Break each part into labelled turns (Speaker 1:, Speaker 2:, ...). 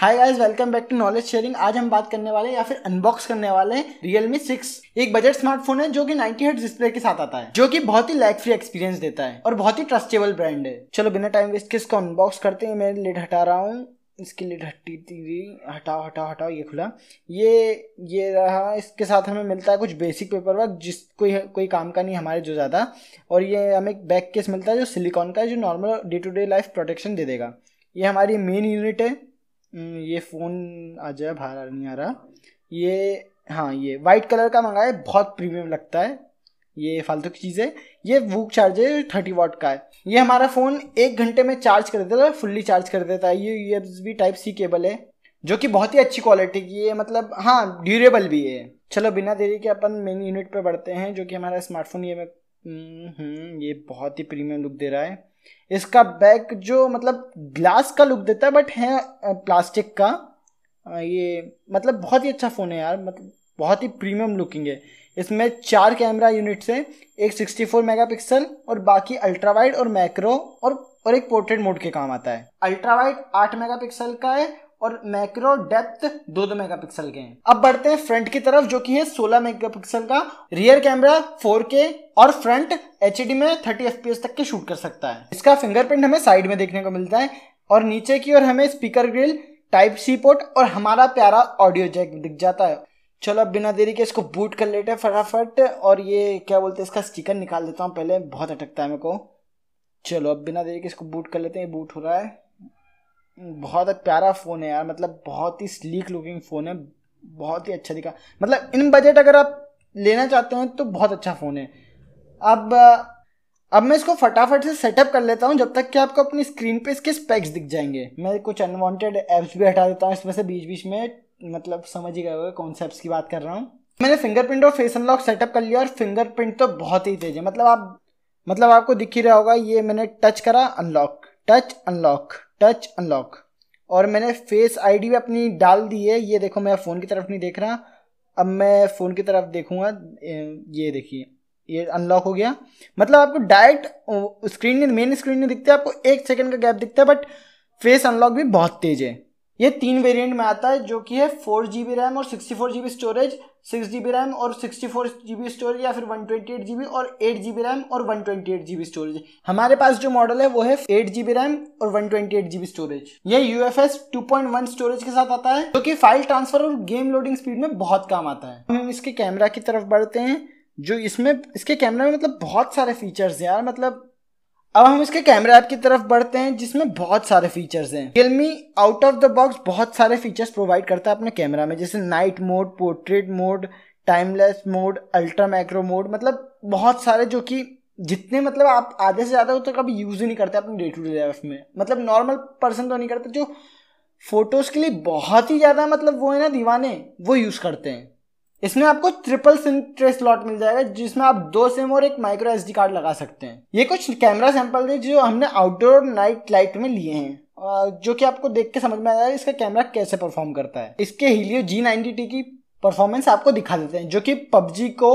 Speaker 1: Hi guys welcome back to knowledge sharing आज हम बात करने वाले या फिर अनबॉक्स करने वाले हैं रियलमी सिक्स एक बजट स्मार्टफोन है जो कि 90 हर्ट डिस्प्ले के साथ आता है जो कि बहुत ही लैग फ्री एक्सपीरियंस देता है और बहुत ही ट्रस्टेबल ब्रांड है चलो बिना टाइम वेस्ट के इसको अनबॉक्स करते हैं मैं लिड हटा रहा हूँ इसकी लिड हटी थी हटाओ हटाओ हटाओ ये खुला ये ये रहा इसके साथ हमें मिलता है कुछ बेसिक पेपर वर्क जिस कोई कोई काम का नहीं हमारे जो ज़्यादा और ये हमें एक बैक केस मिलता है जो सिलिकॉन का है जो normal day to day life protection दे देगा ये हमारी मेन यूनिट है हम्म, ये फ़ोन आ जाए बाहर आ नहीं आ रहा ये हाँ ये वाइट कलर का मंगाए बहुत प्रीमियम लगता है ये फालतू की चीज़ है ये वूक चार्जर थर्टी वाट का है ये हमारा फ़ोन एक घंटे में चार्ज कर देता है फुल्ली चार्ज कर देता है ये U S B type C cable है जो कि बहुत ही अच्छी क्वालिटी की है मतलब हाँ ड्यूरेबल भी है चलो बिना देरी के अपन मेन यूनिट पर बढ़ते हैं जो कि हमारा स्मार्टफोन ये में हम्म, हम्म, ये बहुत ही प्रीमियम लुक दे रहा है इसका बैक जो मतलब ग्लास का लुक देता है बट है प्लास्टिक का ये मतलब बहुत ही अच्छा फ़ोन है यार मतलब बहुत ही प्रीमियम लुकिंग है इसमें चार कैमरा यूनिट है एक 64 मेगापिक्सल और बाकी अल्ट्रा वाइड और मैक्रो और और एक पोर्ट्रेट मोड के काम आता है अल्ट्रा वाइड 8 मेगापिक्सल का है और मैक्रो डेप्थ दो दो मेगापिक्सल के हैं अब बढ़ते हैं फ्रंट की तरफ जो कि है 16 मेगापिक्सल का रियर कैमरा 4K और फ्रंट एच में 30 एफ तक के शूट कर सकता है इसका फिंगरप्रिंट हमें साइड में देखने को मिलता है और नीचे की ओर हमें speaker grill type C port और हमारा प्यारा ऑडियो जैक दिख जाता है चलो अब बिना देरी के इसको बूट कर लेते हैं फटाफट और ये क्या बोलते हैं इसका स्टिकर निकाल देता हूँ पहले बहुत अटकता है मेरे को चलो अब बिना देरी के इसको बूट कर लेते हैं बूट हो रहा है बहुत प्यारा फ़ोन है यार मतलब बहुत ही स्लीक लुकिंग फ़ोन है बहुत ही अच्छा दिखा मतलब इन बजट अगर आप लेना चाहते हैं तो बहुत अच्छा फ़ोन है अब अब मैं इसको फटाफट से सेटअप कर लेता हूँ जब तक कि आपको अपनी स्क्रीन पे इसके स्पेक्स दिख जाएंगे मैं कुछ अनवांटेड ऐप्स भी हटा देता हूँ इसमें से बीच बीच में मतलब समझ ही गए होगा कौन से ऐप्स की बात कर रहा हूँ मैंने फिंगरप्रिंट और फेस अनलॉक सेटअप कर लिया और फिंगरप्रिंट तो बहुत ही तेज है मतलब आप मतलब आपको दिख ही रहा होगा ये मैंने टच करा unlock touch unlock touch unlock और मैंने फेस आईडी भी अपनी डाल दी है ये देखो मैं फ़ोन की तरफ नहीं देख रहा अब मैं फ़ोन की तरफ देखूंगा ये देखिए ये अनलॉक हो गया मतलब आपको डायरेक्ट स्क्रीन में मेन स्क्रीन में दिखता है आपको एक सेकंड का गैप दिखता है बट फेस अनलॉक भी बहुत तेज़ है ये तीन वेरिएंट में आता है जो कि है फोर जी बी रैम और sixty four G B storage six G B RAM और sixty four G B storage या फिर one twenty eight G B और एट जी बी रैम और one twenty eight G B storage हमारे पास जो model है वो है एट जी बी रैम और one twenty eight G B storage ये U F S two point one storage के साथ आता है जो कि फाइल ट्रांसफर और गेम लोडिंग स्पीड में बहुत काम आता है हम इसके कैमरा की तरफ बढ़ते हैं जो इसमें इसके कैमरा में मतलब बहुत सारे फीचर्स हैं यार मतलब अब हम इसके कैमरा ऐप की तरफ बढ़ते हैं जिसमें बहुत सारे फीचर्स हैं Realme out of the box बहुत सारे फीचर्स प्रोवाइड करता है अपने कैमरा में जैसे night mode portrait mode timeless mode ultra macro mode मतलब बहुत सारे जो कि जितने मतलब आप आधे से ज़्यादा तो कभी यूज़ ही नहीं करते अपने डे टू डे लाइफ में मतलब नॉर्मल पर्सन तो नहीं करते जो फोटोज़ के लिए बहुत ही ज़्यादा मतलब वो है ना दीवाने वो यूज़ करते हैं इसमें आपको ट्रिपल सिम ट्रे स्लॉट मिल जाएगा जिसमें आप दो सिम और एक माइक्रो एस कार्ड लगा सकते हैं ये कुछ कैमरा सैंपल थे जो हमने आउटडोर नाइट लाइट में लिए हैं जो कि आपको देख के समझ में आ जाएगा इसका कैमरा कैसे परफॉर्म करता है इसके हीलियो जी नाइनटी टी की परफॉर्मेंस आपको दिखा देते हैं जो कि पबजी को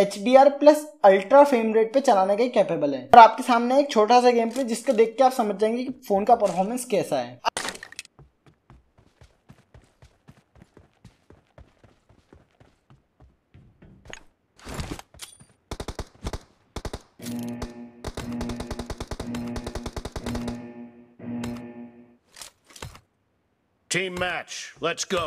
Speaker 1: H D R plus ultra frame rate पे चलाने के कैपेबल है और आपके सामने एक छोटा सा गेम प्ले जिसको देख के आप समझ जाएंगे कि फोन का परफॉर्मेंस कैसा है Team match, let's go.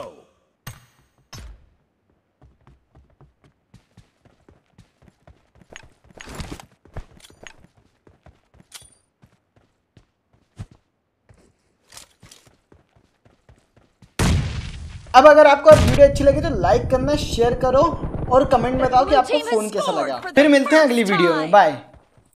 Speaker 1: अब अगर आपको वीडियो अच्छी लगी तो लाइक करना शेयर करो और कमेंट बताओ कि आपको फोन कैसा लगा फिर मिलते हैं अगली वीडियो में बाय